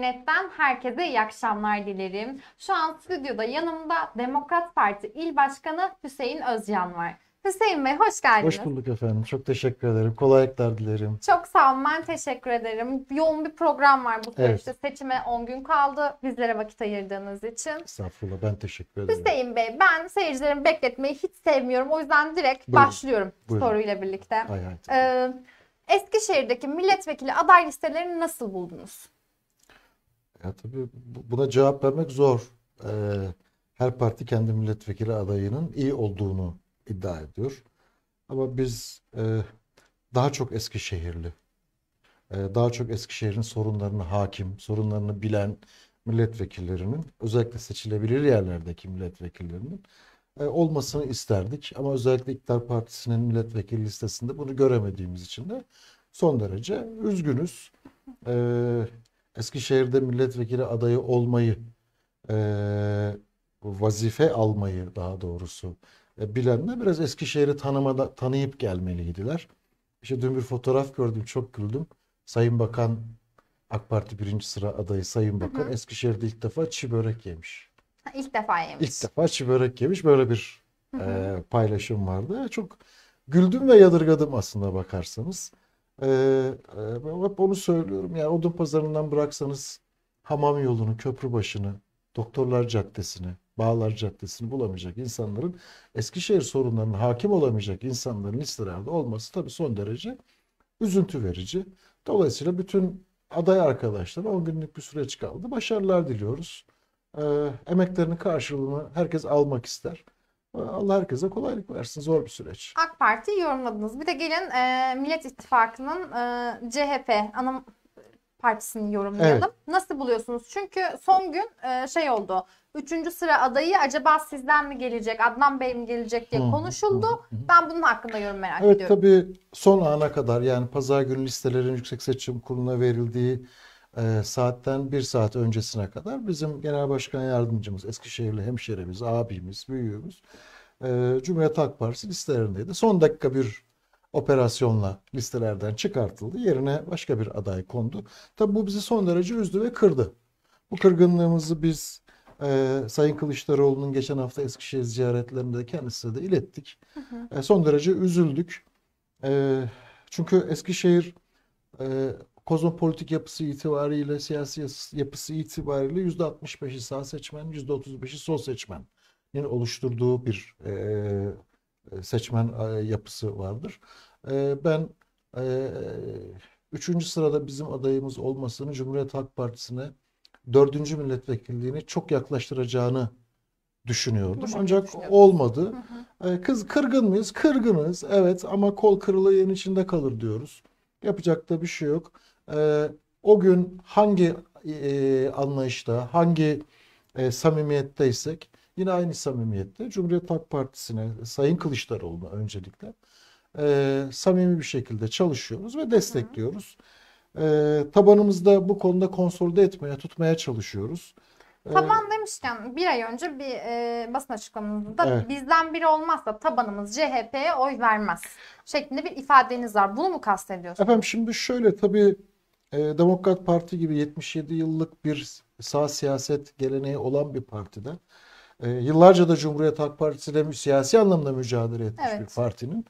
Zeynep'ten herkese iyi akşamlar dilerim. Şu an stüdyoda yanımda Demokrat Parti İl Başkanı Hüseyin Özcan var. Hüseyin Bey hoş geldiniz. Hoş bulduk efendim. Çok teşekkür ederim. Kolaylıklar dilerim. Çok sağ olun. Ben teşekkür ederim. Yoğun bir program var bu süreçte. Evet. Seçime 10 gün kaldı. Bizlere vakit ayırdığınız için. Estağfurullah. Ben teşekkür ederim. Hüseyin Bey ben seyircilerimi bekletmeyi hiç sevmiyorum. O yüzden direkt Buyurun. başlıyorum Buyurun. soruyla birlikte. Hay hay. Ee, Eskişehir'deki milletvekili aday listelerini nasıl buldunuz? Ya tabii buna cevap vermek zor. Ee, her parti kendi milletvekili adayının iyi olduğunu iddia ediyor. Ama biz e, daha çok Eskişehirli, e, daha çok eski şehrin sorunlarını hakim, sorunlarını bilen milletvekillerinin, özellikle seçilebilir yerlerdeki milletvekillerinin e, olmasını isterdik. Ama özellikle İktidar Partisi'nin milletvekili listesinde bunu göremediğimiz için de son derece üzgünüz. E, Eskişehir'de milletvekili adayı olmayı, e, vazife almayı daha doğrusu e, bilenler biraz Eskişehir'i tanımada, tanıyıp gelmeliydiler. İşte dün bir fotoğraf gördüm çok güldüm. Sayın Bakan AK Parti birinci sıra adayı Sayın Bakan hı hı. Eskişehir'de ilk defa çi börek yemiş. İlk defa yemiş. İlk defa çi börek yemiş böyle bir hı hı. E, paylaşım vardı. Çok güldüm ve yadırgadım aslında bakarsanız. Ee, e, hep onu söylüyorum. Yani odun pazarından bıraksanız hamam yolunu, köprü başını, doktorlar caddesini, Bağlar Caddesi'ni bulamayacak insanların Eskişehir sorunlarının hakim olamayacak insanların istirahatı olması tabii son derece üzüntü verici. Dolayısıyla bütün aday arkadaşlar 10 günlük bir süreç kaldı. Başarılar diliyoruz. Ee, emeklerinin karşılığını herkes almak ister. Allah herkese kolaylık versin. Zor bir süreç. AK Parti'yi yorumladınız. Bir de gelin e, Millet İttifakı'nın e, CHP ana partisini yorumlayalım. Evet. Nasıl buluyorsunuz? Çünkü son gün e, şey oldu. Üçüncü sıra adayı acaba sizden mi gelecek, Adnan Bey mi gelecek diye konuşuldu. Ben bunun hakkında yorum merak evet, ediyorum. Evet tabii son ana kadar yani pazar günü listelerin Yüksek Seçim Kurulu'na verildiği e, saatten bir saat öncesine kadar bizim genel başkan yardımcımız, Eskişehirli hemşerimiz, abimiz, büyüğümüz e, Cumhuriyet Halk Partisi listelerindeydi. Son dakika bir operasyonla listelerden çıkartıldı. Yerine başka bir aday kondu. Tabi bu bizi son derece üzdü ve kırdı. Bu kırgınlığımızı biz e, Sayın Kılıçdaroğlu'nun geçen hafta Eskişehir ziyaretlerinde kendisine de ilettik. Hı hı. E, son derece üzüldük. E, çünkü Eskişehir e, kozmopolitik yapısı itibariyle, siyasi yapısı itibariyle %65'i sağ seçmen, %35'i sol seçmen yani oluşturduğu bir e, seçmen e, yapısı vardır. E, ben e, üçüncü sırada bizim adayımız olmasını Cumhuriyet Halk Partisi'ne dördüncü milletvekilliğini çok yaklaştıracağını düşünüyordum. Ancak olmadı. kız kırgın mıyız? Kırgınız. Evet ama kol kırılı yerin içinde kalır diyoruz. Yapacak da bir şey yok. Ee, o gün hangi e, anlayışta, hangi e, samimiyetteysek yine aynı samimiyette Cumhuriyet Halk Partisi'ne, Sayın Kılıçdaroğlu'na öncelikle e, samimi bir şekilde çalışıyoruz ve destekliyoruz. E, tabanımızda bu konuda konsolide etmeye, tutmaya çalışıyoruz. E, Taban demişken bir ay önce bir e, basın açıklamanızda evet. bizden biri olmazsa tabanımız CHP'ye oy vermez şeklinde bir ifadeniz var. Bunu mu kastediyorsunuz? Efendim şimdi şöyle tabii e, Demokrat Parti gibi 77 yıllık bir sağ siyaset geleneği olan bir partiden e, yıllarca da Cumhuriyet Halk Partisi Partisi'yle siyasi anlamda mücadele etmiş evet. bir partinin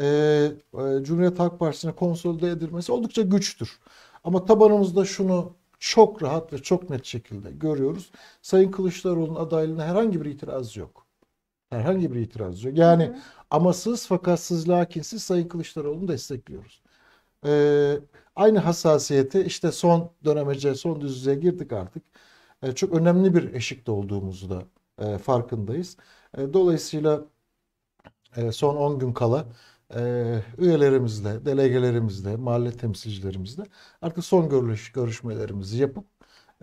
e, e, Cumhuriyet Halk Partisi'ne konsolide edilmesi oldukça güçtür. Ama tabanımızda şunu çok rahat ve çok net şekilde görüyoruz. Sayın Kılıçdaroğlu'nun adaylığına herhangi bir itiraz yok. Herhangi bir itiraz yok. Yani hı hı. amasız fakatsız lakinsiz Sayın Kılıçdaroğlu'nu destekliyoruz. Ee, Aynı hassasiyeti işte son dönemece, son düzlüğe girdik artık. E, çok önemli bir eşikte olduğumuzu da e, farkındayız. E, dolayısıyla e, son 10 gün kala e, üyelerimizle, delegelerimizle, mahalle temsilcilerimizle artık son görüş, görüşmelerimizi yapıp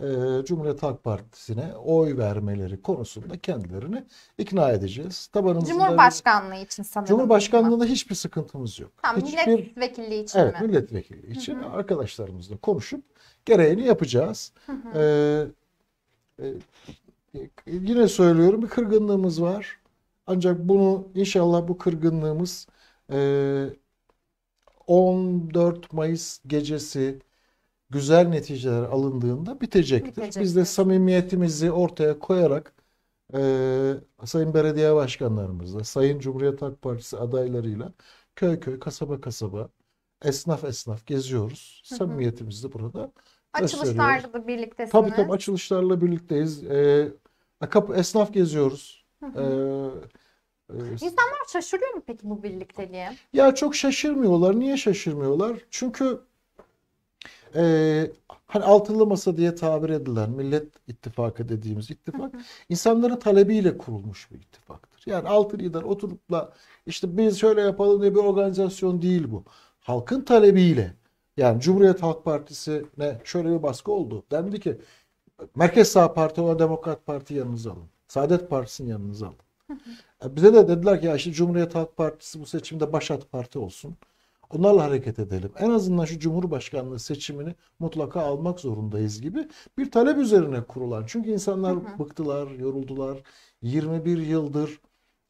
e, Cumhuriyet Halk Partisi'ne oy vermeleri konusunda kendilerini ikna edeceğiz. Tabanımızda Cumhurbaşkanlığı için sanırım. Cumhurbaşkanlığında hiçbir sıkıntımız yok. Tamam, Hiçbir, milletvekilliği için evet, mi? Evet milletvekilliği için Hı-hı. arkadaşlarımızla konuşup gereğini yapacağız. Ee, e, yine söylüyorum bir kırgınlığımız var. Ancak bunu inşallah bu kırgınlığımız e, 14 Mayıs gecesi güzel neticeler alındığında bitecektir. bitecektir. Biz de samimiyetimizi ortaya koyarak e, Sayın Belediye Başkanlarımızla, Sayın Cumhuriyet Halk Partisi adaylarıyla köy köy, kasaba kasaba, esnaf esnaf geziyoruz. Hı hı. Samimiyetimizi burada Açılışlarla da birliktesiniz. Tabii tabii açılışlarla birlikteyiz. Ee, esnaf geziyoruz. Hı hı. Ee, e, İnsanlar şaşırıyor mu peki bu birlikteliğe? Ya çok şaşırmıyorlar. Niye şaşırmıyorlar? Çünkü e, hani altılı masa diye tabir edilen Millet İttifakı dediğimiz ittifak insanların talebiyle kurulmuş bir ittifaktır. Yani altı lider oturup da işte biz şöyle yapalım diye bir organizasyon değil bu. Halkın talebiyle yani Cumhuriyet Halk Partisi'ne şöyle bir baskı oldu. Dendi ki Merkez Sağ Parti olan Demokrat Parti yanınıza alın. Saadet Partisi'ni yanınıza alın. E, bize de dediler ki ya işte Cumhuriyet Halk Partisi bu seçimde Başat Parti olsun. Onlarla hareket edelim. En azından şu Cumhurbaşkanlığı seçimini mutlaka almak zorundayız gibi bir talep üzerine kurulan. Çünkü insanlar hı hı. bıktılar, yoruldular. 21 yıldır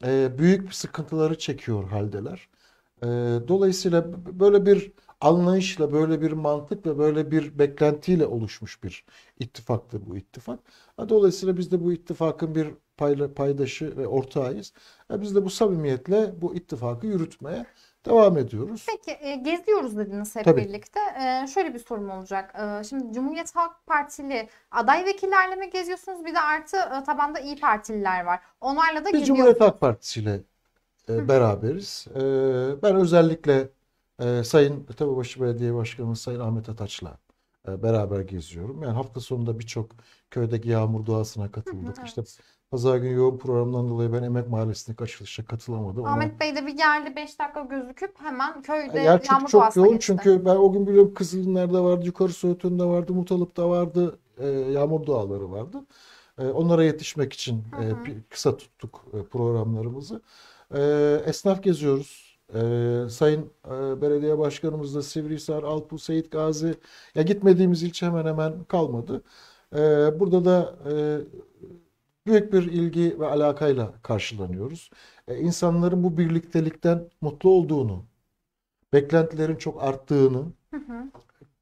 e, büyük sıkıntıları çekiyor haldeler. E, dolayısıyla böyle bir anlayışla, böyle bir mantık ve böyle bir beklentiyle oluşmuş bir ittifaktır bu ittifak. E, dolayısıyla biz de bu ittifakın bir paydaşı ve ortağıyız. E, biz de bu samimiyetle bu ittifakı yürütmeye Devam ediyoruz. Peki e, geziyoruz dediniz hep Tabii. birlikte. E, şöyle bir sorum olacak. E, şimdi Cumhuriyet Halk Partili aday vekillerle mi geziyorsunuz? Bir de artı e, tabanda İyi Partililer var. Onlarla da geziyoruz. Biz Cumhuriyet Halk Partisi ile e, beraberiz. E, ben özellikle e, Sayın Tepebaşı Belediye Başkanımız Sayın Ahmet Ataç'la e, beraber geziyorum. Yani hafta sonunda birçok köydeki yağmur duasına katıldık. Hı evet. İşte Pazar günü yoğun programdan dolayı ben Emek Mahallesi'ndeki açılışa katılamadım. Ahmet Ama... Bey de bir geldi 5 dakika gözüküp hemen köyde Yer yağmur çok yoğun geçti. çünkü ben o gün biliyorum Kızılınlar'da vardı, Yukarı Söğüt'ünde vardı, Mutalıp'ta vardı, e, yağmur duaları vardı. E, onlara yetişmek için hı e, hı. kısa tuttuk e, programlarımızı. E, esnaf geziyoruz. E, Sayın e, Belediye Başkanımız da Sivrihisar, Alpu, Seyit Gazi. Ya gitmediğimiz ilçe hemen hemen kalmadı. E, burada da e, büyük bir ilgi ve alakayla karşılanıyoruz. E, insanların bu birliktelikten mutlu olduğunu, beklentilerin çok arttığını hı hı.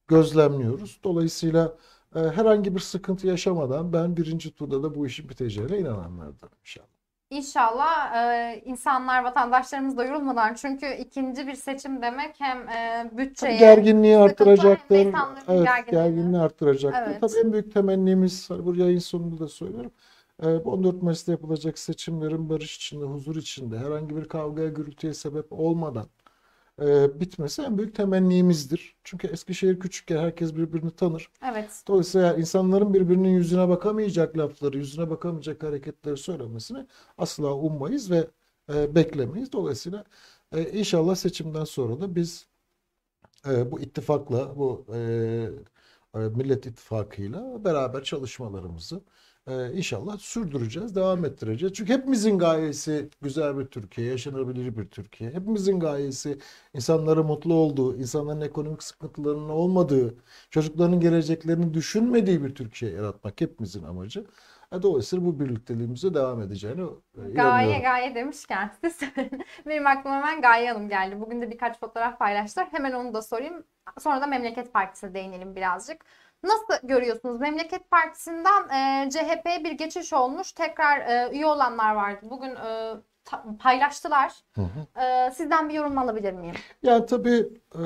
gözlemliyoruz. Dolayısıyla e, herhangi bir sıkıntı yaşamadan ben birinci turda da bu işin biteceğine inananlardan inşallah. İnşallah e, insanlar, vatandaşlarımız da yorulmadan çünkü ikinci bir seçim demek hem e, bütçeye... gerginliği arttıracaktır. Evet, gerginliği gerginliğini arttıracaktır. Evet. Tabii en büyük temennimiz, hani bu yayın sonunda da söylüyorum. 14 ee, Mayıs'ta yapılacak seçimlerin barış içinde, huzur içinde, herhangi bir kavgaya, gürültüye sebep olmadan e, bitmesi en büyük temennimizdir. Çünkü Eskişehir küçük küçükken herkes birbirini tanır. Evet. Dolayısıyla insanların birbirinin yüzüne bakamayacak lafları, yüzüne bakamayacak hareketleri söylemesini asla ummayız ve e, beklemeyiz. Dolayısıyla e, inşallah seçimden sonra da biz bu ittifakla, bu Millet İttifakı'yla beraber çalışmalarımızı e, inşallah sürdüreceğiz, devam ettireceğiz. Çünkü hepimizin gayesi güzel bir Türkiye, yaşanabilir bir Türkiye. Hepimizin gayesi insanların mutlu olduğu, insanların ekonomik sıkıntılarının olmadığı, çocukların geleceklerini düşünmediği bir Türkiye yaratmak hepimizin amacı. E, dolayısıyla bu birlikteliğimize devam edeceğini e, Gaye gaye demişken siz benim aklıma hemen Gaye Hanım geldi. Bugün de birkaç fotoğraf paylaştılar. Hemen onu da sorayım. Sonra da Memleket Partisi'ne değinelim birazcık. Nasıl görüyorsunuz? Memleket Partisi'nden e, CHP'ye bir geçiş olmuş. Tekrar e, üye olanlar vardı. Bugün e, paylaştılar. Hı hı. E, sizden bir yorum alabilir miyim? Ya tabii e,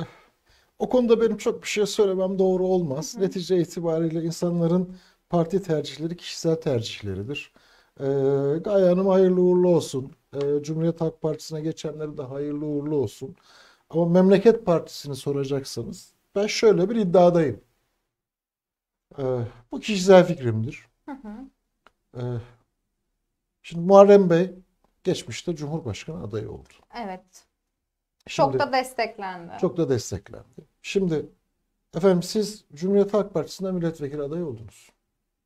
o konuda benim çok bir şey söylemem doğru olmaz. Hı hı. Netice itibariyle insanların parti tercihleri kişisel tercihleridir. E, Gaye Hanım hayırlı uğurlu olsun. E, Cumhuriyet Halk Partisi'ne geçenleri de hayırlı uğurlu olsun. Ama Memleket Partisi'ni soracaksanız ben şöyle bir iddiadayım. Ee, bu kişisel fikrimdir. Hı hı. Ee, şimdi Muharrem Bey geçmişte Cumhurbaşkanı adayı oldu. Evet. Şimdi, çok da desteklendi. Çok da desteklendi. Şimdi efendim siz Cumhuriyet Halk Partisi'nde milletvekili adayı oldunuz.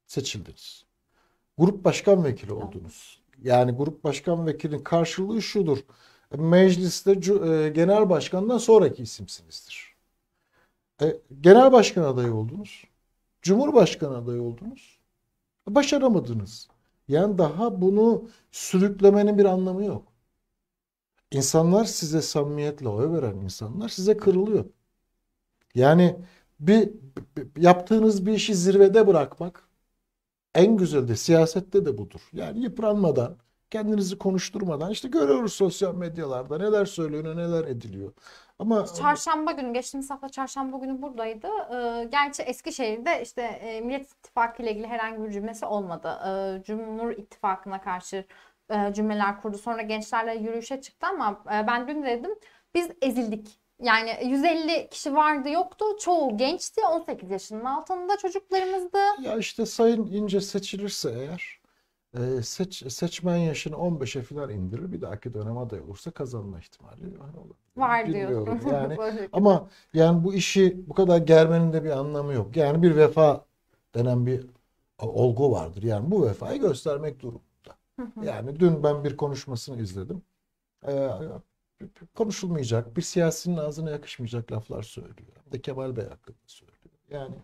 Seçildiniz. Grup başkan vekili evet. oldunuz. Yani grup başkan vekilinin karşılığı şudur. Mecliste e, genel başkandan sonraki isimsinizdir. E, genel başkan adayı oldunuz. Cumhurbaşkanı adayı oldunuz. Başaramadınız. Yani daha bunu sürüklemenin bir anlamı yok. İnsanlar size samimiyetle oy veren insanlar size kırılıyor. Yani bir yaptığınız bir işi zirvede bırakmak en güzel de siyasette de budur. Yani yıpranmadan, kendinizi konuşturmadan işte görüyoruz sosyal medyalarda neler söyleniyor, neler ediliyor. Ama çarşamba günü geçtiğimiz hafta çarşamba günü buradaydı. Ee, gerçi Eskişehir'de işte e, Millet İttifakı ile ilgili herhangi bir cümlesi olmadı. Ee, Cumhur İttifakı'na karşı e, cümleler kurdu. Sonra gençlerle yürüyüşe çıktı ama e, ben dün dedim biz ezildik. Yani 150 kişi vardı yoktu. Çoğu gençti. 18 yaşının altında çocuklarımızdı. Ya işte sayın ince seçilirse eğer ee, seç, seçmen yaşını 15'e falan indirir. Bir dahaki dönem aday olursa kazanma ihtimali hani olur. Var Bilmiyorum. diyorsun. Yani, ama yani bu işi bu kadar germenin de bir anlamı yok. Yani bir vefa denen bir olgu vardır. Yani bu vefayı göstermek durumunda. yani dün ben bir konuşmasını izledim. Ee, konuşulmayacak, bir siyasinin ağzına yakışmayacak laflar söylüyor. Hem de Kemal Bey hakkında söylüyor. Yani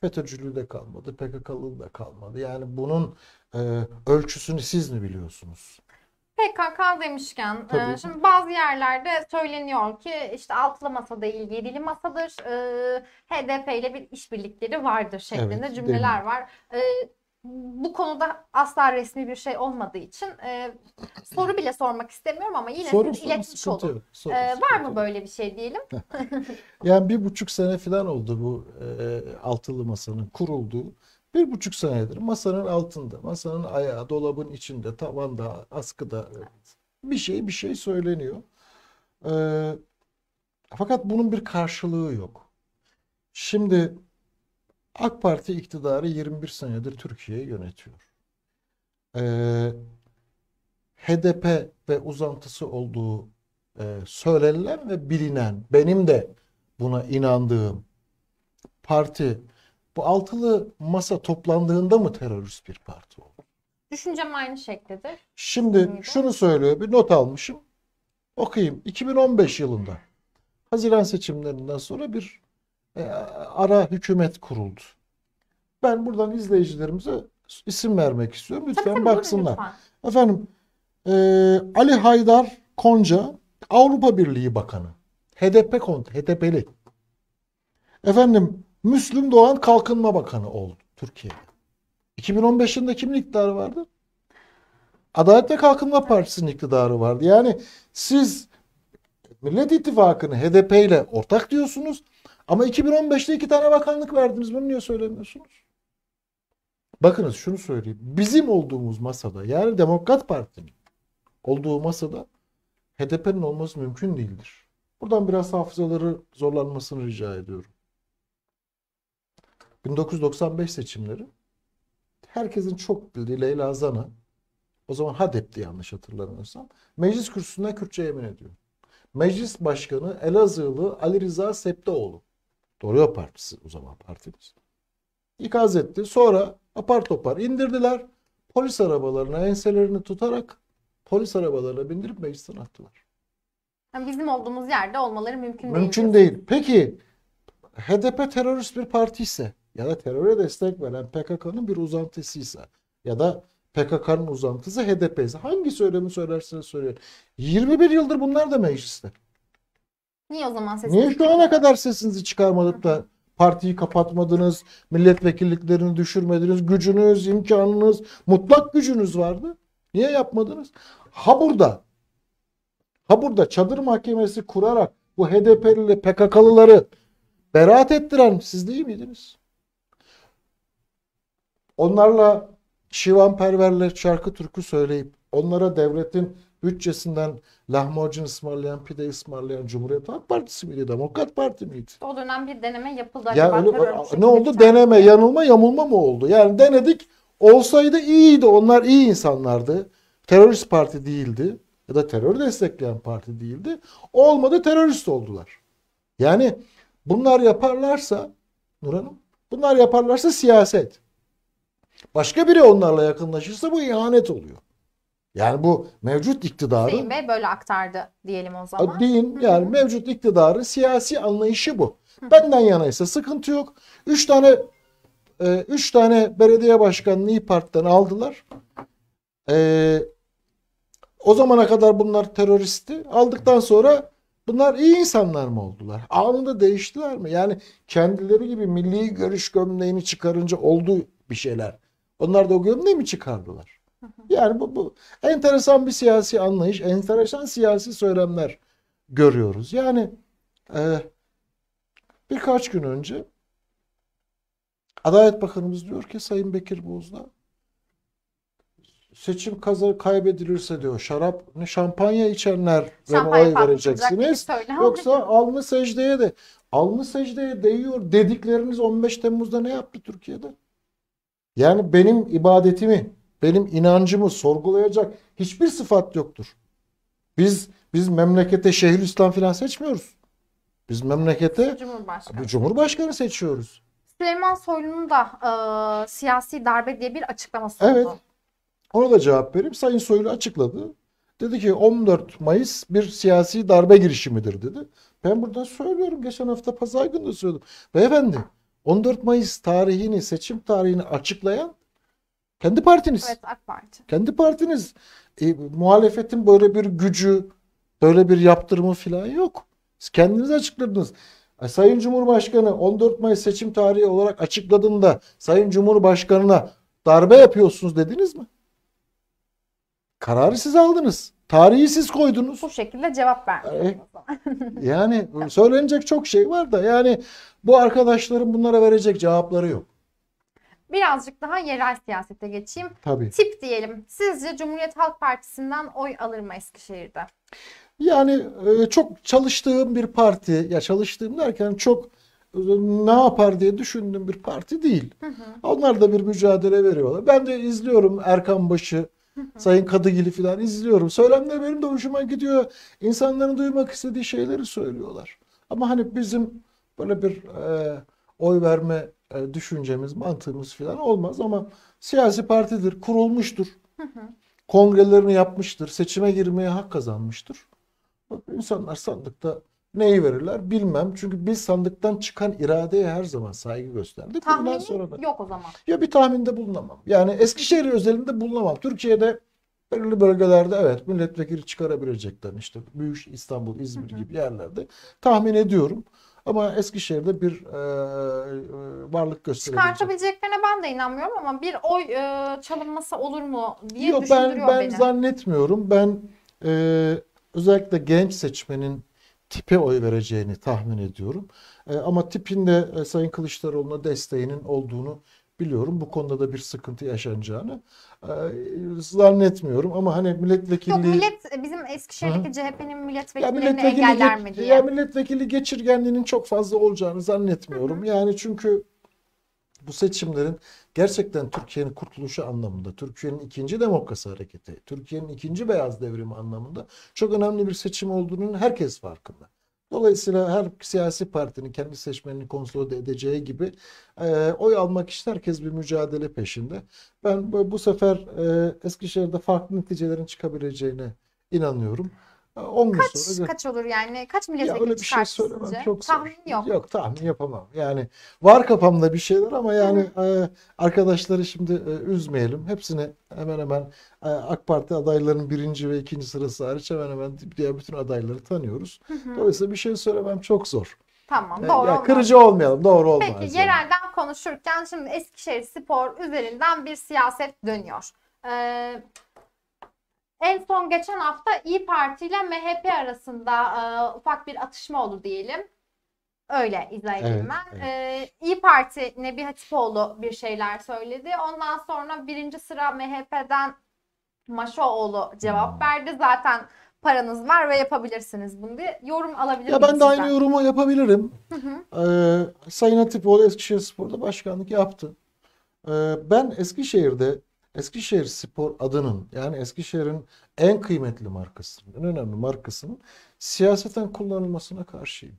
FETÖ'cülüğü de kalmadı, PKK'lığı da kalmadı. Yani bunun e, ölçüsünü siz mi biliyorsunuz? PKK demişken e, şimdi bazı yerlerde söyleniyor ki işte altılı masa değil yedili masadır. E, HDP ile bir işbirlikleri vardır şeklinde evet, cümleler var. E, bu konuda asla resmi bir şey olmadığı için e, soru bile sormak istemiyorum ama yine soru, soru, iletmiş olur. e, var mı böyle bir şey diyelim? yani bir buçuk sene falan oldu bu e, altılı masanın kurulduğu. Bir buçuk senedir masanın altında, masanın ayağı, dolabın içinde, tavanda, askıda bir şey bir şey söyleniyor. Ee, fakat bunun bir karşılığı yok. Şimdi AK Parti iktidarı 21 senedir Türkiye'yi yönetiyor. Ee, HDP ve uzantısı olduğu e, söylenilen ve bilinen, benim de buna inandığım parti bu altılı masa toplandığında mı terörist bir parti olur? Düşüncem aynı şekildedir. Şimdi Mıydı? şunu söylüyor. Bir not almışım. Okuyayım. 2015 yılında Haziran seçimlerinden sonra bir e, ara hükümet kuruldu. Ben buradan izleyicilerimize isim vermek istiyorum. Lütfen tabii, tabii, baksınlar. Lütfen. Efendim e, Ali Haydar Konca Avrupa Birliği Bakanı. HDP Kont, HDP'li. Efendim Müslüm Doğan Kalkınma Bakanı oldu Türkiye'de. 2015 yılında kimin iktidarı vardı? Adalet ve Kalkınma Partisi'nin iktidarı vardı. Yani siz Millet İttifakı'nı HDP ile ortak diyorsunuz ama 2015'te iki tane bakanlık verdiniz. Bunu niye söylemiyorsunuz? Bakınız şunu söyleyeyim. Bizim olduğumuz masada yani Demokrat Parti'nin olduğu masada HDP'nin olması mümkün değildir. Buradan biraz hafızaları zorlanmasını rica ediyorum. 1995 seçimleri herkesin çok bildiği Leyla Zana o zaman Hadep'ti yanlış hatırlamıyorsam. Meclis kürsüsünden Kürtçe yemin ediyor. Meclis Başkanı Elazığlı Ali Rıza Septeoğlu. Doğruyor Partisi o zaman partimiz. İkaz etti. Sonra apar topar indirdiler. Polis arabalarına enselerini tutarak polis arabalarına bindirip meclisten attılar. Yani bizim olduğumuz yerde olmaları mümkün, mümkün değil. Mümkün değil. Peki HDP terörist bir parti ise ya da teröre destek veren PKK'nın bir uzantısıysa ya da PKK'nın uzantısı HDP ise hangi söylemi söylerseniz söyleyin. 21 yıldır bunlar da mecliste. Niye o zaman sesinizi Niye şu ana kadar sesinizi çıkarmadık da partiyi kapatmadınız, milletvekilliklerini düşürmediniz, gücünüz, imkanınız, mutlak gücünüz vardı. Niye yapmadınız? Ha burada, ha burada çadır mahkemesi kurarak bu HDP'li PKK'lıları beraat ettiren siz değil miydiniz? Onlarla şivanperverle şarkı türkü söyleyip onlara devletin bütçesinden lahmacun ısmarlayan, pide ısmarlayan Cumhuriyet Halk Partisi miydi, Demokrat Parti miydi? O dönem bir deneme yapıldı. Ya öyle, ne oldu? Deneme, yanılma, yamulma mı oldu? Yani denedik. Olsaydı iyiydi. Onlar iyi insanlardı. Terörist parti değildi. Ya da terör destekleyen parti değildi. Olmadı terörist oldular. Yani bunlar yaparlarsa Nur Hanım, bunlar yaparlarsa siyaset. Başka biri onlarla yakınlaşırsa bu ihanet oluyor. Yani bu mevcut iktidarı... Hüseyin Bey böyle aktardı diyelim o zaman. Deyin yani Hı-hı. mevcut iktidarı siyasi anlayışı bu. Hı-hı. Benden yana ise sıkıntı yok. Üç tane e, üç tane belediye başkanını İYİ Parti'den aldılar. E, o zamana kadar bunlar teröristti. Aldıktan sonra bunlar iyi insanlar mı oldular? Anında değiştiler mi? Yani kendileri gibi milli görüş gömleğini çıkarınca oldu bir şeyler. Onlar da o gömleği mi çıkardılar? Yani bu, bu enteresan bir siyasi anlayış, enteresan siyasi söylemler görüyoruz. Yani e, birkaç gün önce Adalet Bakanımız diyor ki Sayın Bekir Bozdağ seçim kazanı kaybedilirse diyor şarap ne şampanya içenler şampanya oy vereceksiniz. Yoksa alnı secdeye de alnı secdeye değiyor dedikleriniz 15 Temmuz'da ne yaptı Türkiye'de? Yani benim ibadetimi, benim inancımı sorgulayacak hiçbir sıfat yoktur. Biz biz memlekete Şeyhülislam filan seçmiyoruz. Biz memlekete Cumhurbaşkanı, Cumhurbaşkanı seçiyoruz. Süleyman Soylu'nun da e, siyasi darbe diye bir açıklaması oldu. Evet. Ona da cevap vereyim. Sayın Soylu açıkladı. Dedi ki 14 Mayıs bir siyasi darbe girişimidir dedi. Ben burada söylüyorum. Geçen hafta pazar günü de söyledim. Beyefendi 14 Mayıs tarihini, seçim tarihini açıklayan kendi partiniz. Evet AK Parti. Kendi partiniz. E, muhalefetin böyle bir gücü, böyle bir yaptırımı falan yok. Siz kendiniz açıkladınız. E, Sayın Cumhurbaşkanı 14 Mayıs seçim tarihi olarak açıkladığında Sayın Cumhurbaşkanına darbe yapıyorsunuz dediniz mi? Kararı siz aldınız. Tarihi siz koydunuz. Bu şekilde cevap vermiyorum e, Yani söylenecek çok şey var da yani bu arkadaşların bunlara verecek cevapları yok. Birazcık daha yerel siyasete geçeyim. Tabii. Tip diyelim. Sizce Cumhuriyet Halk Partisi'nden oy alır mı Eskişehir'de? Yani e, çok çalıştığım bir parti, ya çalıştığım derken çok e, ne yapar diye düşündüğüm bir parti değil. Hı hı. Onlar da bir mücadele veriyorlar. Ben de izliyorum Erkan Başı, Sayın Kadıgil'i falan izliyorum. Söylemler benim de hoşuma gidiyor. İnsanların duymak istediği şeyleri söylüyorlar. Ama hani bizim böyle bir e, oy verme e, düşüncemiz, mantığımız falan olmaz ama siyasi partidir, kurulmuştur. Kongrelerini yapmıştır, seçime girmeye hak kazanmıştır. İnsanlar insanlar sandıkta neyi verirler bilmem. Çünkü biz sandıktan çıkan iradeye her zaman saygı gösterdik. Tahminin Bundan sonra da... yok o zaman. Ya bir tahminde bulunamam. Yani Eskişehir özelinde bulunamam. Türkiye'de belirli bölgelerde evet milletvekili çıkarabilecekler işte Büyük İstanbul, İzmir hı hı. gibi yerlerde tahmin ediyorum. Ama Eskişehir'de bir e, e varlık gösterebilecek. Çıkartabileceklerine ben de inanmıyorum ama bir oy e, çalınması olur mu diye Yok, düşündürüyor ben, ben beni. Ben zannetmiyorum. Ben e, özellikle genç seçmenin tipe oy vereceğini tahmin ediyorum. E, ama tipinde e, Sayın Kılıçdaroğlu'na desteğinin olduğunu biliyorum. Bu konuda da bir sıkıntı yaşanacağını e, zannetmiyorum ama hani milletvekili Yok millet bizim Eskişehir'deki CHP'nin milletvekillerini ya milletvekili engeller mi diye. Ya milletvekili geçirgenliğinin çok fazla olacağını zannetmiyorum. Hı hı. Yani çünkü bu seçimlerin gerçekten Türkiye'nin kurtuluşu anlamında, Türkiye'nin ikinci demokrasi hareketi, Türkiye'nin ikinci beyaz devrimi anlamında çok önemli bir seçim olduğunun herkes farkında. Dolayısıyla her siyasi partinin kendi seçmenini konsolide edeceği gibi e, oy almak için herkes bir mücadele peşinde. Ben bu, sefer e, Eskişehir'de farklı neticelerin çıkabileceğine inanıyorum. 10 kaç, sonra... Kaç olur yani? Kaç milletvekili ya öyle bir şey söylemem. Sizce? Çok tahmin yok. Yok tahmin yapamam. Yani var kafamda bir şeyler ama yani e, arkadaşları şimdi e, üzmeyelim. Hepsini hemen hemen e, AK Parti adaylarının birinci ve ikinci sırası hariç hemen hemen diğer bütün adayları tanıyoruz. Dolayısıyla bir şey söylemem çok zor. Tamam doğru ya, Kırıcı olmayalım doğru olmaz. Peki yani. yerelden konuşurken şimdi Eskişehir Spor üzerinden bir siyaset dönüyor. Ee, en son geçen hafta İyi Parti ile MHP arasında e, ufak bir atışma oldu diyelim. Öyle izleyelim evet, ben. Evet. Ee, İyi Parti Nebi Hatipoğlu bir şeyler söyledi. Ondan sonra birinci sıra MHP'den Maşoğlu cevap hmm. verdi. Zaten paranız var ve yapabilirsiniz bunu diye yorum alabilirim. Ya ben de aynı yorumu yapabilirim. Ee, Sayın Hatipoğlu Eskişehir Spor'da başkanlık yaptı. Ee, ben Eskişehir'de Eskişehir Spor adının yani Eskişehir'in en kıymetli markasının, en önemli markasının siyaseten kullanılmasına karşıyım.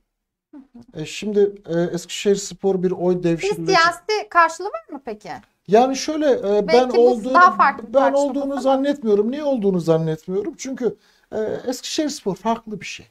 E şimdi e, Eskişehir Spor bir oy devşirmesi. Bir siyasi karşılığı var mı peki? Yani şöyle e, ben olduğunu ben olduğunu zannetmiyorum. Niye olduğunu zannetmiyorum? Çünkü e, Eskişehir Spor farklı bir şey.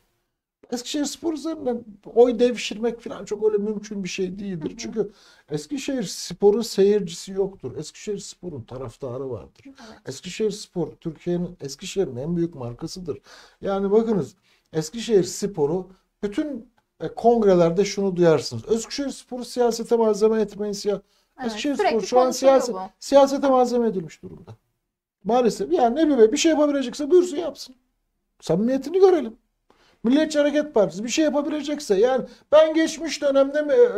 Eskişehir Spor üzerinden oy devşirmek falan çok öyle mümkün bir şey değildir. Çünkü Eskişehir Spor'un seyircisi yoktur. Eskişehir Spor'un taraftarı vardır. Eskişehir Spor Türkiye'nin Eskişehir'in en büyük markasıdır. Yani bakınız Eskişehir Spor'u bütün e, kongrelerde şunu duyarsınız. Eskişehir Spor'u siyasete malzeme etmeyin. Siya evet, Eskişehir Spor şu an siyasi, siyasete malzeme edilmiş durumda. Maalesef yani ne bileyim bir şey yapabilecekse buyursun yapsın. Samimiyetini görelim. Milliyetçi Hareket Partisi bir şey yapabilecekse yani ben geçmiş dönemde mi e, e,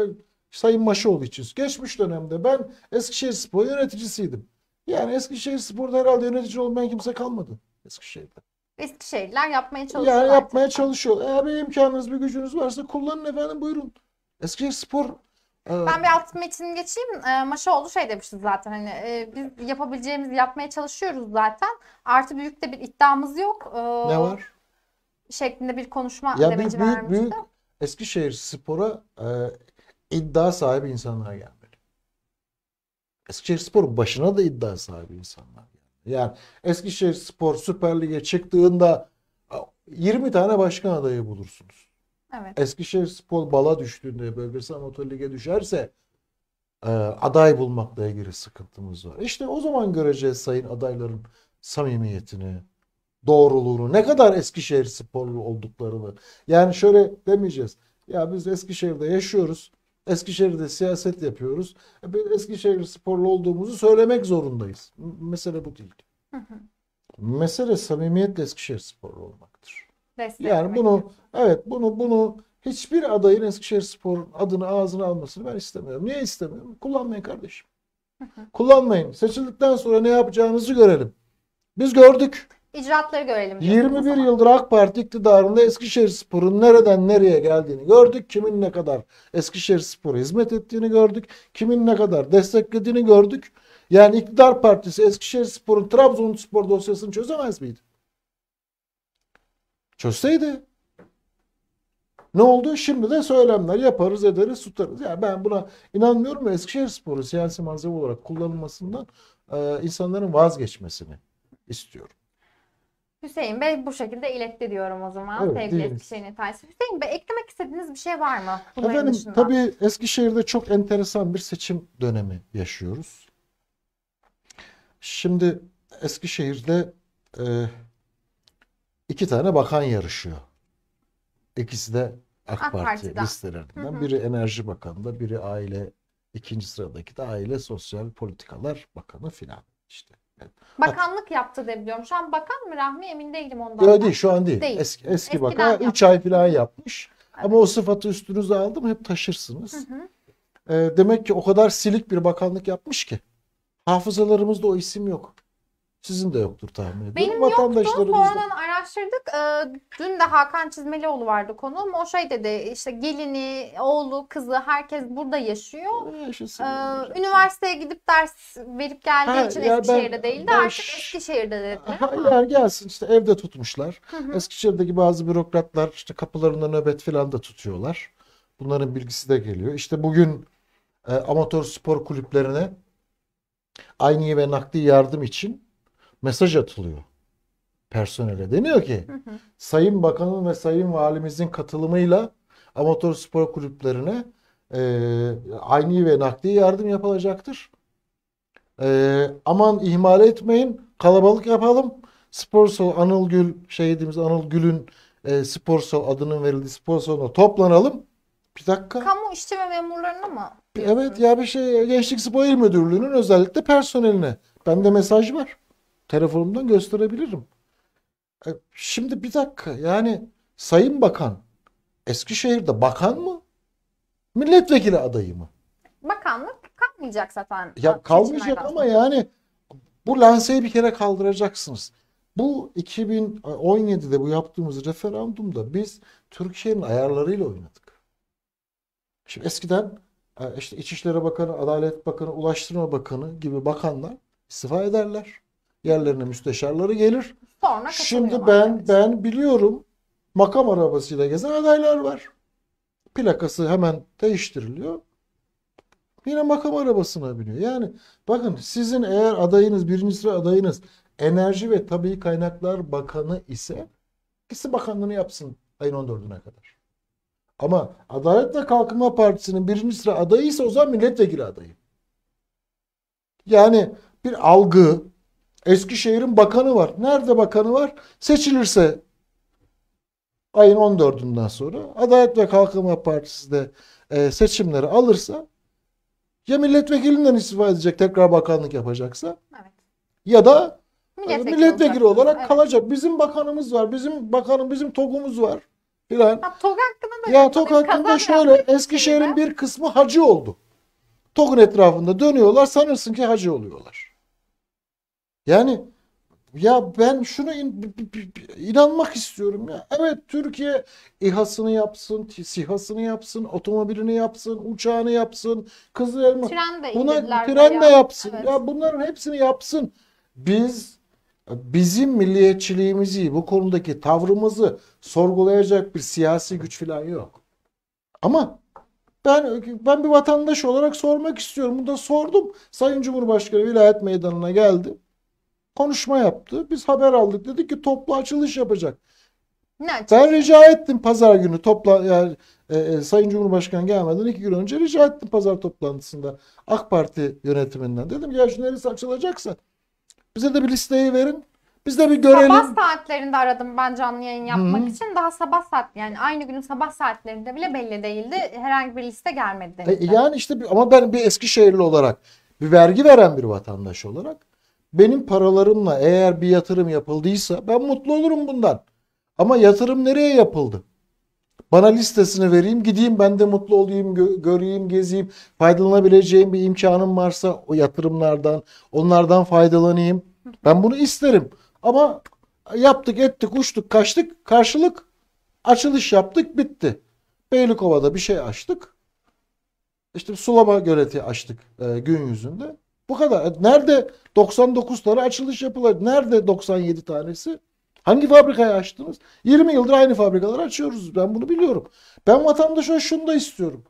Sayın Maşoğlu için geçmiş dönemde ben Eskişehir Spor yöneticisiydim. Yani Eskişehir Spor'da herhalde yönetici olmayan kimse kalmadı Eskişehir'de. Eskişehirliler yapmaya çalışıyor. Yani yapmaya artık. çalışıyor. Eğer bir imkanınız bir gücünüz varsa kullanın efendim buyurun. Eskişehir Spor e, ben bir alt metin geçeyim. E, Maşaoğlu şey demişti zaten hani biz yapabileceğimizi yapmaya çalışıyoruz zaten. Artı büyük de bir iddiamız yok. ne var? şeklinde bir konuşma ya demeci büyük, vermişti. Büyük Eskişehir spora e, iddia sahibi insanlar gelmeli. Eskişehir spor başına da iddia sahibi insanlar Yani Eskişehir spor Süper Lig'e çıktığında 20 tane başkan adayı bulursunuz. Evet. Eskişehir spor bala düştüğünde bölgesel motor lige düşerse e, aday bulmakla ilgili sıkıntımız var. İşte o zaman göreceğiz sayın adayların samimiyetini, doğruluğunu, ne kadar Eskişehir sporlu olduklarını. Yani şöyle demeyeceğiz. Ya biz Eskişehir'de yaşıyoruz. Eskişehir'de siyaset yapıyoruz. E, biz Eskişehir sporlu olduğumuzu söylemek zorundayız. Mesele bu değil. Hı hı. Mesele samimiyetle Eskişehir sporlu olmaktır. Destek yani bunu diyorsun. evet bunu bunu hiçbir adayın Eskişehir Spor'un adını ağzına almasını ben istemiyorum. Niye istemiyorum? Kullanmayın kardeşim. Hı hı. Kullanmayın. Seçildikten sonra ne yapacağınızı görelim. Biz gördük. İcraatları görelim. 21 yıldır AK Parti iktidarında Eskişehir Spor'un nereden nereye geldiğini gördük. Kimin ne kadar Eskişehir Spor'a hizmet ettiğini gördük. Kimin ne kadar desteklediğini gördük. Yani iktidar partisi Eskişehir Spor'un Trabzonspor dosyasını çözemez miydi? Çözseydi. Ne oldu? Şimdi de söylemler yaparız ederiz tutarız. yani ben buna inanmıyorum. Eskişehir Spor'u siyasi malzeme olarak kullanılmasından e, insanların vazgeçmesini istiyorum. Hüseyin Bey bu şekilde iletti diyorum o zaman evet, sevgili değiliz. Eskişehir'in italisi. Hüseyin Bey eklemek istediğiniz bir şey var mı? Efendim dışında? tabii Eskişehir'de çok enteresan bir seçim dönemi yaşıyoruz. Şimdi Eskişehir'de e, iki tane bakan yarışıyor. İkisi de AK, AK Parti listelerinden. Biri Enerji Bakanı'nda, biri Aile, ikinci sıradaki de Aile Sosyal Politikalar Bakanı filan işte. Bakanlık yaptı diye biliyorum. Şu an bakan mı Rahmi emin değilim ondan. Öyle değil şu an değil. değil. Eski, eski Eskiden bakan 3 ay falan yapmış. Evet. Ama o sıfatı üstünüze aldım hep taşırsınız. Hı hı. E, demek ki o kadar silik bir bakanlık yapmış ki. Hafızalarımızda o isim yok. Sizin de yoktur tahmin ediyorum. Benim yoktu. Sonradan araştırdık. Ee, dün de Hakan Çizmelioğlu vardı konuğum. O şey dedi işte gelini, oğlu, kızı herkes burada yaşıyor. Ee, yaşasın. Ee, üniversiteye gidip ders verip geldiği ha, için Eskişehir'de ben, değildi. Ben, artık Eskişehir'de dedi. Ha, gelsin işte evde tutmuşlar. Hı hı. Eskişehir'deki bazı bürokratlar işte kapılarında nöbet falan da tutuyorlar. Bunların bilgisi de geliyor. İşte bugün e, amatör spor kulüplerine aynı ve nakdi yardım için mesaj atılıyor personele. Deniyor ki hı hı. Sayın Bakanın ve Sayın Valimizin katılımıyla amatör spor kulüplerine e, aynı ve nakdi yardım yapılacaktır. E, aman ihmal etmeyin kalabalık yapalım. Sporsol Anıl Gül şehidimiz Anıl Gül'ün e, Sporsol adının verildiği Sporsol'una toplanalım. Bir dakika. Kamu işçi memurlarına mı? Evet ya bir şey Gençlik Spor İl Müdürlüğü'nün özellikle personeline. Bende mesaj var. Telefonumdan gösterebilirim. E, şimdi bir dakika yani Sayın Bakan Eskişehir'de bakan mı? Milletvekili adayı mı? Bakanlık kalmayacak zaten. Ya kalmayacak ama sonra. yani bu lanseyi bir kere kaldıracaksınız. Bu 2017'de bu yaptığımız referandumda biz Türkiye'nin ayarlarıyla oynadık. Şimdi eskiden e, işte İçişleri Bakanı, Adalet Bakanı, Ulaştırma Bakanı gibi bakanlar istifa ederler. Yerlerine müsteşarları gelir. Sonra Şimdi ben ben biliyorum makam arabasıyla gezen adaylar var. Plakası hemen değiştiriliyor. Yine makam arabasına biniyor. Yani bakın sizin eğer adayınız, birinci sıra adayınız Enerji ve Tabii Kaynaklar Bakanı ise ikisi bakanlığını yapsın ayın 14'üne kadar. Ama Adalet ve Kalkınma Partisi'nin birinci sıra adayı ise o zaman milletvekili adayı. Yani bir algı, Eskişehir'in bakanı var. Nerede bakanı var? Seçilirse ayın 14'ünden sonra Adalet ve Kalkınma Partisi de e, seçimleri alırsa ya milletvekilinden istifa edecek tekrar bakanlık yapacaksa evet. ya da e, milletvekili, milletvekili olarak, evet. kalacak. Bizim bakanımız var. Bizim bakanım bizim TOG'umuz var. Filan. Ya TOG hakkında da ya TOG hakkında şöyle Eskişehir'in bir kısmı hacı oldu. TOG'un etrafında dönüyorlar sanırsın ki hacı oluyorlar. Yani ya ben şunu in, inanmak istiyorum ya. Evet Türkiye İHA'sını yapsın, SİHA'sını yapsın, otomobilini yapsın, uçağını yapsın, kızıl elma. Tren de Buna tren de ya. yapsın. Evet. Ya bunların hepsini yapsın. Biz bizim milliyetçiliğimizi, bu konudaki tavrımızı sorgulayacak bir siyasi güç falan yok. Ama ben ben bir vatandaş olarak sormak istiyorum. Bunu da sordum. Sayın Cumhurbaşkanı vilayet meydanına geldi konuşma yaptı. Biz haber aldık. Dedi ki toplu açılış yapacak. Ne açılış? Ben rica ettim pazar günü topla yani e, e, Sayın Cumhurbaşkanı gelmeden iki gün önce rica ettim pazar toplantısında AK Parti yönetiminden. Dedim ya şu neresi açılacaksa bize de bir listeyi verin. Biz de bir görelim. Sabah saatlerinde aradım ben canlı yayın yapmak Hı-hı. için. Daha sabah saat yani aynı günün sabah saatlerinde bile belli değildi. Herhangi bir liste gelmedi. E, yani işte ama ben bir Eskişehirli olarak bir vergi veren bir vatandaş olarak benim paralarımla eğer bir yatırım yapıldıysa ben mutlu olurum bundan. Ama yatırım nereye yapıldı? Bana listesini vereyim gideyim ben de mutlu olayım göreyim gezeyim faydalanabileceğim bir imkanım varsa o yatırımlardan onlardan faydalanayım. Ben bunu isterim ama yaptık ettik uçtuk kaçtık karşılık açılış yaptık bitti. Beylikova'da bir şey açtık. İşte sulama göleti açtık e, gün yüzünde. Bu kadar. E, nerede 99 tane açılış yapılır? Nerede 97 tanesi? Hangi fabrikayı açtınız? 20 yıldır aynı fabrikaları açıyoruz. Ben bunu biliyorum. Ben vatandaşa şunu da istiyorum.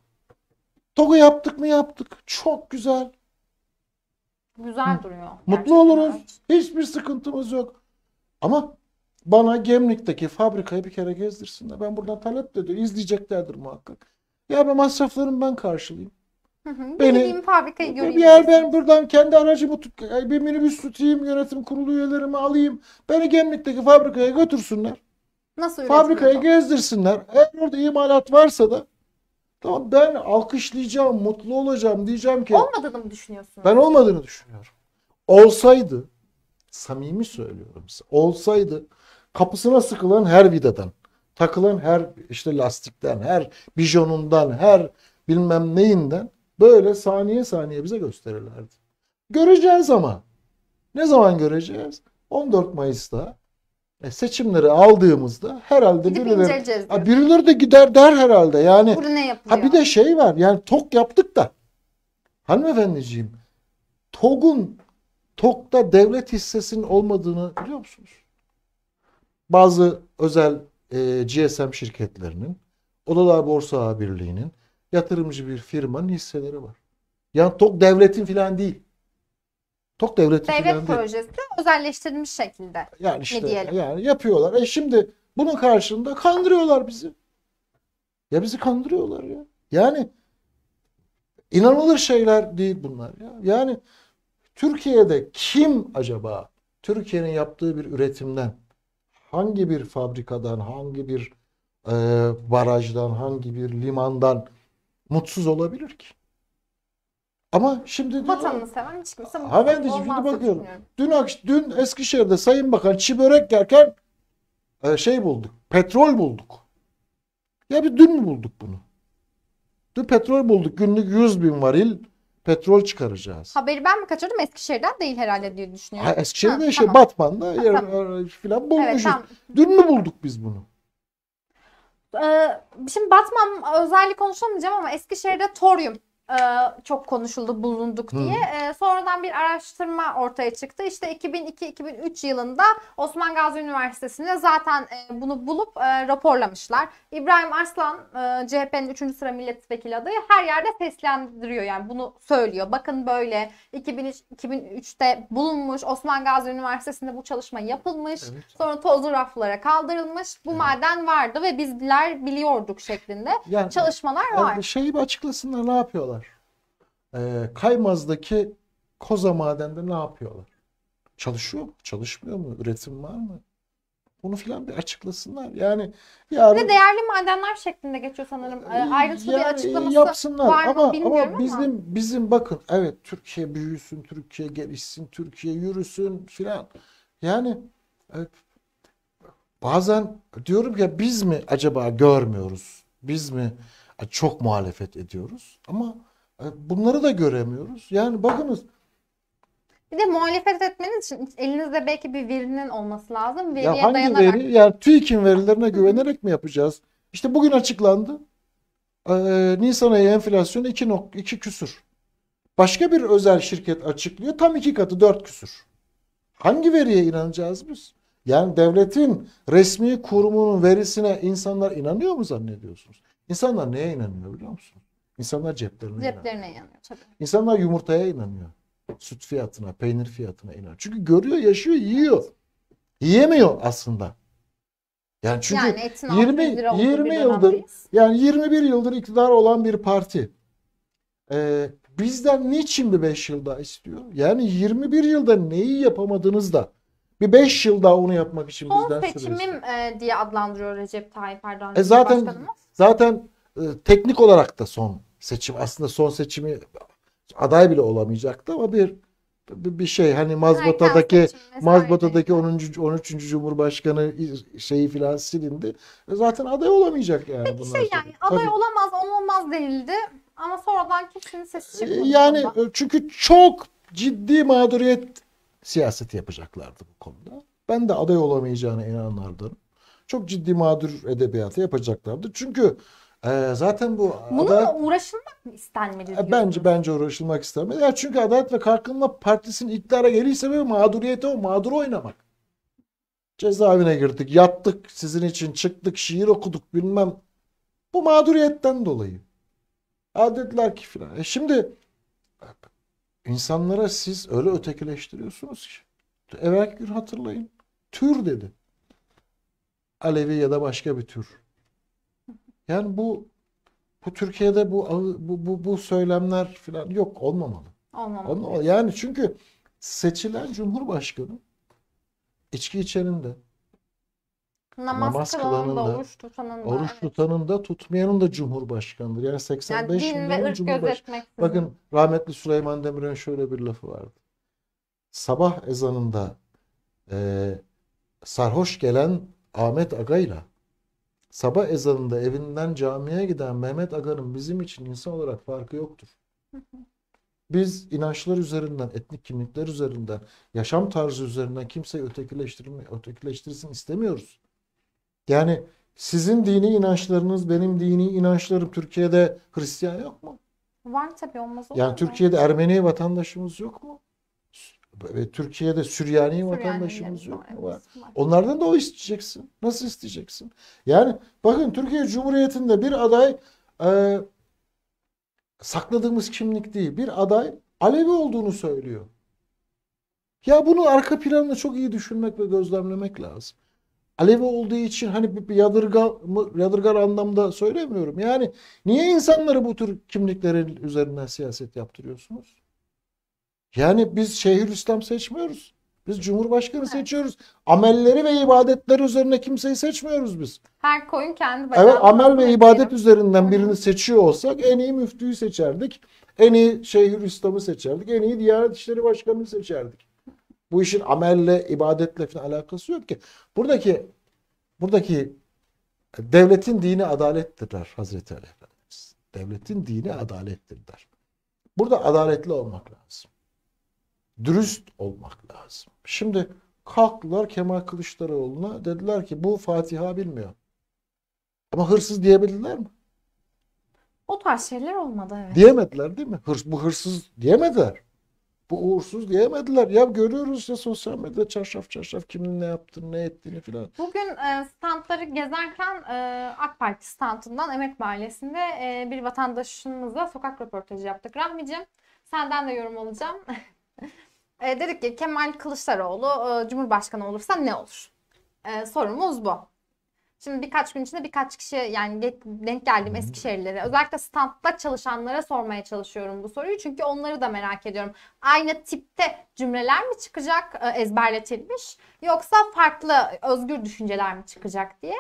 TOG'u yaptık mı yaptık. Çok güzel. Güzel duruyor. Mutlu gerçekten. oluruz. Hiçbir sıkıntımız yok. Ama bana Gemlik'teki fabrikayı bir kere gezdirsinler. Ben buradan talep de diyor. İzleyeceklerdir muhakkak. Ya ben masraflarımı ben karşılayayım. Hı hı. Beni, Geleyim fabrikayı göreyim. Bir yer ben buradan kendi aracımı tut, e, bir minibüs tutayım, yönetim kurulu üyelerimi alayım. Beni Gemlik'teki fabrikaya götürsünler. Nasıl Fabrikaya üretiliyor? gezdirsinler. Eğer orada imalat varsa da tamam ben alkışlayacağım, mutlu olacağım diyeceğim ki. Olmadığını mı düşünüyorsun? Ben olmadığını düşünüyorum. Olsaydı, samimi söylüyorum size, olsaydı kapısına sıkılan her vidadan, takılan her işte lastikten, her bijonundan, her bilmem neyinden Böyle saniye saniye bize gösterirlerdi. Göreceğiz ama. Ne zaman göreceğiz? 14 Mayıs'ta e, seçimleri aldığımızda herhalde Gidip birileri, ha, birileri de gider der herhalde. Yani Burada ne yapılıyor? Ha bir de şey var. Yani tok yaptık da. Hanımefendiciğim TOG'un TOG'da devlet hissesinin olmadığını biliyor musunuz? Bazı özel e, GSM şirketlerinin, Odalar Borsa Birliği'nin yatırımcı bir firmanın hisseleri var. Yani TOK devletin filan değil. TOK devletin Devlet filan projesi değil. De özelleştirilmiş şekilde. Yani işte diyelim? yani yapıyorlar. E şimdi bunun karşılığında kandırıyorlar bizi. Ya bizi kandırıyorlar ya. Yani inanılır şeyler değil bunlar ya. Yani Türkiye'de kim acaba Türkiye'nin yaptığı bir üretimden hangi bir fabrikadan, hangi bir e, barajdan, hangi bir limandan mutsuz olabilir ki? Ama şimdi vatanını seven hiç kimse mutlu olmaz. şimdi bakıyorum. Dün, akş- dün Eskişehir'de Sayın Bakan çi börek yerken e, şey bulduk. Petrol bulduk. Ya bir dün mü bulduk bunu? Dün petrol bulduk. Günlük 100 bin varil petrol çıkaracağız. Haberi ben mi kaçırdım? Eskişehir'den değil herhalde diye düşünüyorum. Ha, Eskişehir'de Ha, şey tamam. Batman'da yer, tamam. filan bulmuşuz. tamam. Dün mü bulduk biz bunu? Ee, şimdi Batman özellikle konuşamayacağım ama Eskişehir'de Torium. E, çok konuşuldu, bulunduk diye. E, sonradan bir araştırma ortaya çıktı. İşte 2002-2003 yılında Osman Gazi Üniversitesi'nde zaten e, bunu bulup e, raporlamışlar. İbrahim Arslan e, CHP'nin 3. sıra milletvekili adayı her yerde seslendiriyor yani bunu söylüyor. Bakın böyle 2003, 2003'te bulunmuş Osman Gazi Üniversitesi'nde bu çalışma yapılmış. Evet. Sonra tozlu raflara kaldırılmış. Bu evet. maden vardı ve bizler biliyorduk şeklinde yani, çalışmalar var. Yani şeyi bir açıklasınlar ne yapıyorlar? Ee, Kaymaz'daki Koza Maden'de ne yapıyorlar? Çalışıyor mu? Çalışmıyor mu? Üretim var mı? Bunu filan bir açıklasınlar. Yani yarın... ve değerli madenler şeklinde geçiyor sanırım. E, ayrıntılı yani, bir açıklaması yapsınlar. var mı ama, bilmiyorum ama. Bizim, ama. bizim bakın evet Türkiye büyüsün, Türkiye gelişsin, Türkiye yürüsün filan. Yani evet, bazen diyorum ya biz mi acaba görmüyoruz? Biz mi çok muhalefet ediyoruz? Ama e, bunları da göremiyoruz. Yani bakınız bir de muhalefet etmeniz için elinizde belki bir verinin olması lazım. Veriye ya hangi dayanarak... veri? Yani TÜİK'in verilerine güvenerek mi yapacağız? İşte bugün açıklandı. Ee, Nisan ayı enflasyonu 2, 2 küsür. Başka bir özel şirket açıklıyor. Tam iki katı 4 küsür. Hangi veriye inanacağız biz? Yani devletin resmi kurumunun verisine insanlar inanıyor mu zannediyorsunuz? İnsanlar neye inanıyor biliyor musunuz? İnsanlar ceplerine, ceplerine inanıyor. inanıyor tabii. İnsanlar yumurtaya inanıyor. Süt fiyatına, peynir fiyatına inanıyor. Çünkü görüyor, yaşıyor, yiyor. Yiyemiyor aslında. Yani çünkü yani 20 20 yıldır yani 21 yıldır iktidar olan bir parti. Ee, bizden niçin bir 5 yıl daha istiyor? Yani 21 yılda neyi yapamadınız da bir 5 yıl daha onu yapmak için Son bizden süre seçimim diye adlandırıyor Recep Tayyip Erdoğan. E zaten zaten e, teknik olarak da son seçim. Aslında son seçimi aday bile olamayacaktı ama bir bir şey hani mazbatadaki mazbatadaki 10. 13. Cumhurbaşkanı şeyi filan silindi. E, zaten aday olamayacak yani. Peki şey yani sonra. aday Tabii. olamaz olmaz denildi ama sonradan kimsenin sesi e, çıkmadı. Yani bundan. çünkü çok ciddi mağduriyet siyaseti yapacaklardı bu konuda. Ben de aday olamayacağına inanlardım. Çok ciddi mağdur edebiyatı yapacaklardı. Çünkü e, zaten bu Bununla adalet... uğraşılmak mı istenmeli e, diyorsunuz? Bence bence uğraşılmak istenmeli. Yani çünkü Adalet ve Kalkınma Partisi'nin iktidara geliş sebebi mağduriyete o mağdur oynamak. Cezaevine girdik, yattık sizin için, çıktık, şiir okuduk bilmem. Bu mağduriyetten dolayı. Adetler ki filan. E şimdi insanlara siz öyle ötekileştiriyorsunuz ki. Evvelki gün hatırlayın. Tür dedi. Alevi ya da başka bir tür yani bu bu Türkiye'de bu bu bu, bu söylemler falan yok olmamalı. Olmamalı. Yani çünkü seçilen cumhurbaşkanı içki içerinde, de namaz, namaz kılanın da, oruç tutanın da, oruç tutanın da tutmayanın da cumhurbaşkanıdır. Yani 85 yani milyon cumhurbaşkanı. Bakın rahmetli Süleyman Demirel'in şöyle bir lafı vardı. Sabah ezanında e, sarhoş gelen Ahmet Aga'yla sabah ezanında evinden camiye giden Mehmet Agar'ın bizim için insan olarak farkı yoktur. Biz inançlar üzerinden, etnik kimlikler üzerinden, yaşam tarzı üzerinden kimseyi ötekileştirme, ötekileştirsin istemiyoruz. Yani sizin dini inançlarınız, benim dini inançlarım Türkiye'de Hristiyan yok mu? Var tabii olmaz Yani Türkiye'de Ermeni vatandaşımız yok mu? Ve Türkiye'de Süryani, Süryani vatandaşımız yok Var. Onlardan da o isteyeceksin. Nasıl isteyeceksin? Yani bakın Türkiye Cumhuriyeti'nde bir aday e, sakladığımız kimlik değil. Bir aday Alevi olduğunu söylüyor. Ya bunu arka planını çok iyi düşünmek ve gözlemlemek lazım. Alevi olduğu için hani bir yadırga, yadırgar anlamda söylemiyorum. Yani niye insanları bu tür kimliklerin üzerinden siyaset yaptırıyorsunuz? Yani biz Şeyhülislam seçmiyoruz. Biz Cumhurbaşkanı evet. seçiyoruz. Amelleri ve ibadetleri üzerine kimseyi seçmiyoruz biz. Her koyun kendi başına. Evet, amel ve ibadet diyelim. üzerinden birini seçiyor olsak en iyi müftüyü seçerdik. En iyi Şeyhülislam'ı seçerdik. En iyi Diyanet İşleri Başkanı'nı seçerdik. Bu işin amelle, ibadetle falan alakası yok ki. Buradaki buradaki devletin dini adalettir der Hazreti Ali Efendimiz. Devletin dini adalettir der. Burada adaletli olmak lazım dürüst olmak lazım. Şimdi kalktılar Kemal Kılıçdaroğlu'na dediler ki bu Fatiha bilmiyor. Ama hırsız diyebildiler mi? O tarz şeyler olmadı evet. Diyemediler değil mi? Hırs, bu hırsız diyemediler. Bu uğursuz diyemediler. Ya görüyoruz ya sosyal medyada çarşaf çarşaf kimin ne yaptığını ne ettiğini filan. Bugün e, standları gezerken e, AK Parti standından Emek Mahallesi'nde e, bir vatandaşımızla sokak röportajı yaptık. Rahmicim senden de yorum alacağım. E, dedik ki Kemal Kılıçdaroğlu e, Cumhurbaşkanı olursa ne olur? E, sorumuz bu. Şimdi birkaç gün içinde birkaç kişi yani denk geldim Eskişehirlilere. Özellikle standta çalışanlara sormaya çalışıyorum bu soruyu. Çünkü onları da merak ediyorum. Aynı tipte cümleler mi çıkacak e, ezberletilmiş yoksa farklı özgür düşünceler mi çıkacak diye.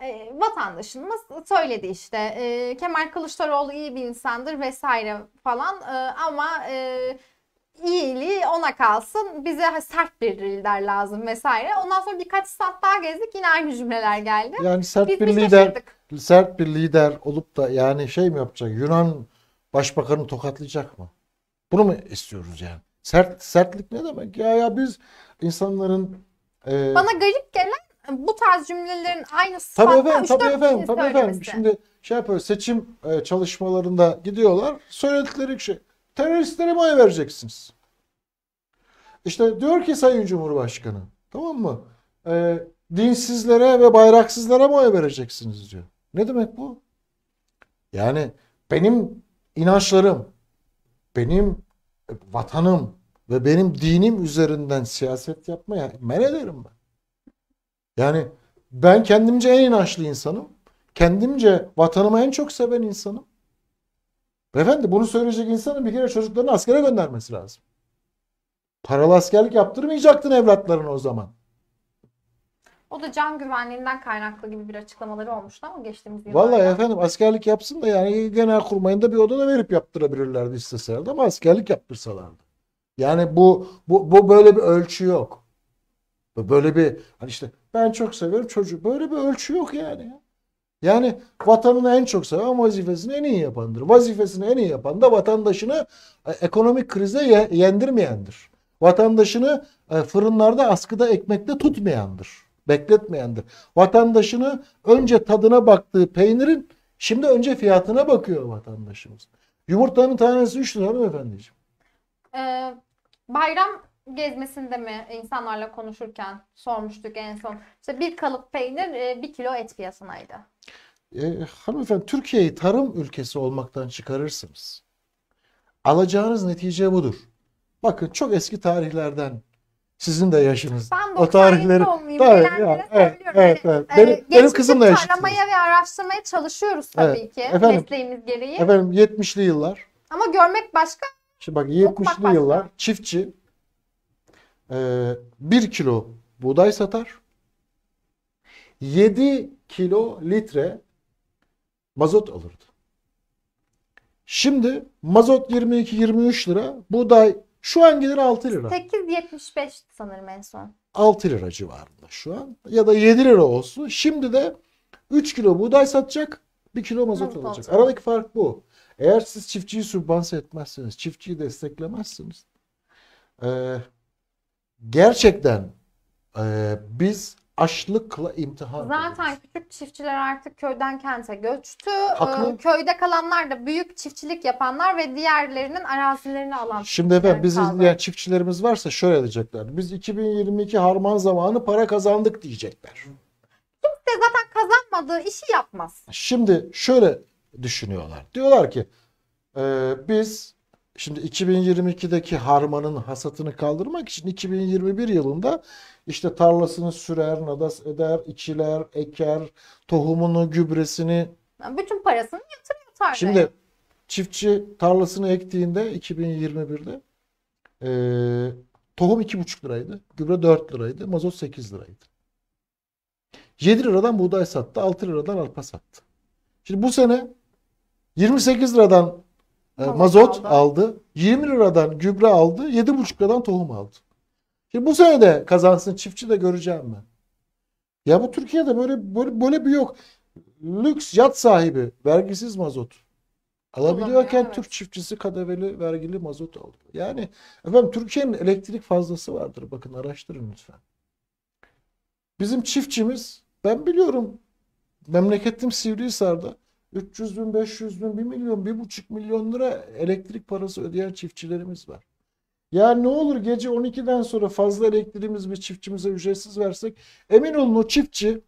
E, vatandaşımız söyledi işte e, Kemal Kılıçdaroğlu iyi bir insandır vesaire falan e, ama e, iyiliği ona kalsın. Bize sert bir lider lazım vesaire. Ondan sonra birkaç saat daha gezdik. Yine aynı cümleler geldi. Yani sert Biz bir lider sert bir lider olup da yani şey mi yapacak? Yunan başbakanı tokatlayacak mı? Bunu mu istiyoruz yani? Sert sertlik ne demek? Ya ya biz insanların e... Bana garip gelen bu tarz cümlelerin aynı tabii efendim, tabii efendim, tabii efendim. Şimdi şey yapıyor seçim e, çalışmalarında gidiyorlar. Söyledikleri şey teröristlere mi oy vereceksiniz? İşte diyor ki Sayın Cumhurbaşkanı tamam mı? E, dinsizlere ve bayraksızlara mı oy vereceksiniz diyor. Ne demek bu? Yani benim inançlarım, benim vatanım ve benim dinim üzerinden siyaset yapmaya men ederim ben. Yani ben kendimce en inançlı insanım. Kendimce vatanımı en çok seven insanım. Beyefendi bunu söyleyecek insanın bir kere çocuklarını askere göndermesi lazım. Paralı askerlik yaptırmayacaktın evlatlarını o zaman. O da can güvenliğinden kaynaklı gibi bir açıklamaları olmuştu ama geçtiğimiz yıllarda. Vallahi efendim askerlik yapsın da yani genel kurmayında bir odada verip yaptırabilirlerdi isteselerdi ama askerlik yaptırsalardı. Yani bu, bu, bu böyle bir ölçü yok. Böyle bir hani işte ben çok severim çocuğu. böyle bir ölçü yok yani. Yani vatanını en çok seven vazifesini en iyi yapandır. Vazifesini en iyi yapan da vatandaşını e, ekonomik krize yendirmeyendir. Vatandaşını e, fırınlarda askıda ekmekte tutmayandır. Bekletmeyendir. Vatandaşını önce tadına baktığı peynirin şimdi önce fiyatına bakıyor vatandaşımız. Yumurtanın tanesi 3 lira hanımefendiciğim. Ee, bayram gezmesinde mi insanlarla konuşurken sormuştuk en son. İşte bir kalıp peynir e, bir kilo et fiyatınaydı. E, hanımefendi Türkiye'yi tarım ülkesi olmaktan çıkarırsınız. Alacağınız netice budur. Bakın çok eski tarihlerden sizin de yaşınız. Ben o tarihleri olmayayım. Tabii, yani, evet, evet, hani, e, evet. Benim, ee, benim kızım da yaşıtı. Tarlamaya ve araştırmaya çalışıyoruz tabii evet. ki efendim, mesleğimiz gereği. Efendim 70'li yıllar. Ama görmek başka. Şimdi bak 70'li yıllar çiftçi e, ee, 1 kilo buğday satar. 7 kilo litre mazot alırdı. Şimdi mazot 22-23 lira. Buğday şu an gelir 6 lira. 8.75 sanırım en son. 6 lira civarında şu an. Ya da 7 lira olsun. Şimdi de 3 kilo buğday satacak. 1 kilo mazot Mazot alacak. olacak. Aradaki fark bu. Eğer siz çiftçiyi sübvanse etmezseniz, çiftçiyi desteklemezsiniz. Ee, gerçekten e, biz açlıkla imtihan Zaten ediyoruz. küçük çiftçiler artık köyden kente göçtü. E, Haklı. Ee, Köyde kalanlar da büyük çiftçilik yapanlar ve diğerlerinin arazilerini alan. Şimdi efendim biz kaldı. izleyen çiftçilerimiz varsa şöyle diyecekler. Biz 2022 harman zamanı para kazandık diyecekler. Kimse zaten kazanmadığı işi yapmaz. Şimdi şöyle düşünüyorlar. Diyorlar ki e, biz Şimdi 2022'deki harmanın hasatını kaldırmak için 2021 yılında işte tarlasını sürer, nadas eder, içiler, eker, tohumunu, gübresini. bütün parasını yatırıyor tarlaya. Şimdi çiftçi tarlasını ektiğinde 2021'de e, tohum 2,5 liraydı, gübre 4 liraydı, mazot 8 liraydı. 7 liradan buğday sattı, 6 liradan arpa sattı. Şimdi bu sene 28 liradan ee, mazot, mazot aldı. aldı. 20 liradan gübre aldı. 7,5 liradan tohum aldı. Şimdi bu sene de kazansın çiftçi de göreceğim ben. Ya bu Türkiye'de böyle böyle, böyle bir yok. Lüks yat sahibi vergisiz mazot. Alabiliyorken evet. Türk çiftçisi kadeveli vergili mazot alıyor. Yani efendim Türkiye'nin elektrik fazlası vardır. Bakın araştırın lütfen. Bizim çiftçimiz ben biliyorum memleketim Sivrihisar'da 300 bin, 500 bin, 1 milyon, 1,5 milyon lira elektrik parası ödeyen çiftçilerimiz var. Ya ne olur gece 12'den sonra fazla elektriğimiz bir çiftçimize ücretsiz versek emin olun o çiftçi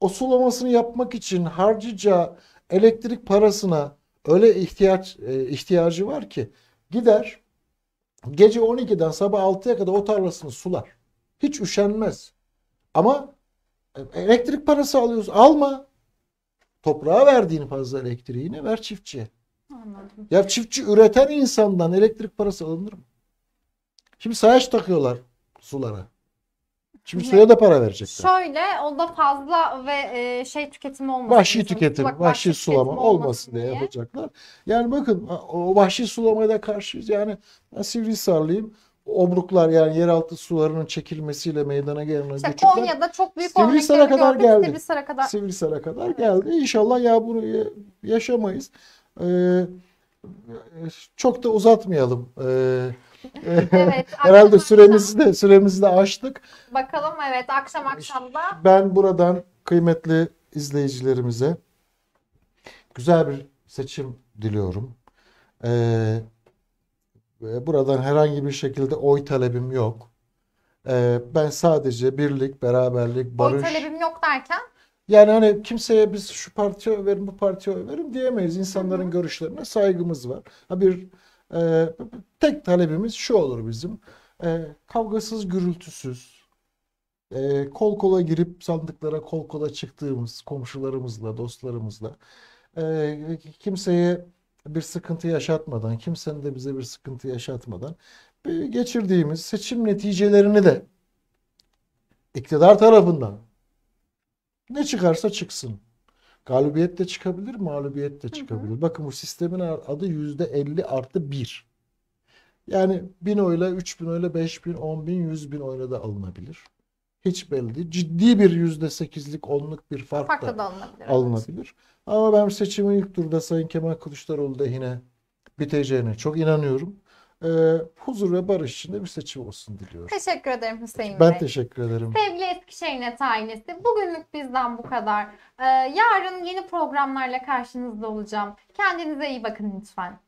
o sulamasını yapmak için harcayacağı elektrik parasına öyle ihtiyaç e, ihtiyacı var ki gider gece 12'den sabah 6'ya kadar o tarlasını sular. Hiç üşenmez. Ama e, elektrik parası alıyoruz. Alma. Toprağa verdiğin fazla elektriğini ver çiftçiye. Anladım. Ya çiftçi üreten insandan elektrik parası alınır mı? Şimdi sayaç takıyorlar sulara. Şimdi suya da para verecekler. Şöyle o da fazla ve e, şey tüketimi olmasın. Vahşi tüketim, Bak, vahşi, vahşi sulama olmasın diye yapacaklar. Yani bakın o vahşi sulamaya da karşıyız. Yani ben Sivrisarlıyım obruklar yani yeraltı sularının çekilmesiyle meydana gelen işte göçükler Konya'da çok büyük Sivrisar'a kadar gördük. geldi. Sivrisar'a kadar. Sivrisar'a kadar geldi. İnşallah ya bunu yaşamayız. Ee, çok da uzatmayalım. Ee, e, evet, herhalde süremizi de süremizi de aştık. Bakalım evet akşam akşamda. Ben buradan kıymetli izleyicilerimize güzel bir seçim diliyorum. Ee, ee, buradan herhangi bir şekilde oy talebim yok. Ee, ben sadece birlik, beraberlik, barış... Oy talebim yok derken? Yani hani kimseye biz şu partiye oy verin, bu partiye oy verin diyemeyiz. İnsanların Hı-hı. görüşlerine saygımız var. Ha bir e, tek talebimiz şu olur bizim. E, kavgasız, gürültüsüz, e, kol kola girip sandıklara kol kola çıktığımız komşularımızla, dostlarımızla e, kimseye bir sıkıntı yaşatmadan, kimsenin de bize bir sıkıntı yaşatmadan geçirdiğimiz seçim neticelerini de iktidar tarafından ne çıkarsa çıksın. Galibiyet de çıkabilir, mağlubiyet de çıkabilir. Hı hı. Bakın bu sistemin adı yüzde 50 artı bir Yani bin oyla, üç bin oyla, beş bin 5000, 10000, 10000 oyla da alınabilir hiç belli değil. Ciddi bir yüzde sekizlik onluk bir fark da, da alınabilir. alınabilir. Ama ben seçimin ilk turda Sayın Kemal Kılıçdaroğlu lehine biteceğine çok inanıyorum. Ee, huzur ve barış içinde bir seçim olsun diliyorum. Teşekkür ederim Hüseyin Bey. Ben teşekkür ederim. Sevgili Eskişehir'in tanesi bugünlük bizden bu kadar. Ee, yarın yeni programlarla karşınızda olacağım. Kendinize iyi bakın lütfen.